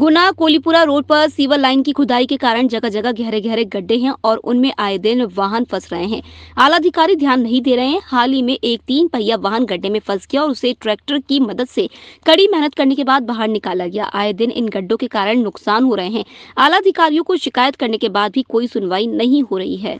गुना Kolipura road पर sewer line की खुदाई के कारण जगह जगह गहरे गहरे गड्ढे हैं और उनमें आए दिन वाहन फंस रहे हैं आला अधिकारी ध्यान नहीं दे रहे हैं हाल ही में एक तीन पहिया वाहन गड्ढे में फंस गया और उसे ट्रैक्टर की मदद से कड़ी मेहनत करने के बाद बाहर निकाला गया आए दिन इन गड्ढों के कारण नुकसान हो रहे हैं आला अधिकारियों को शिकायत करने के बाद भी कोई सुनवाई नहीं हो रही है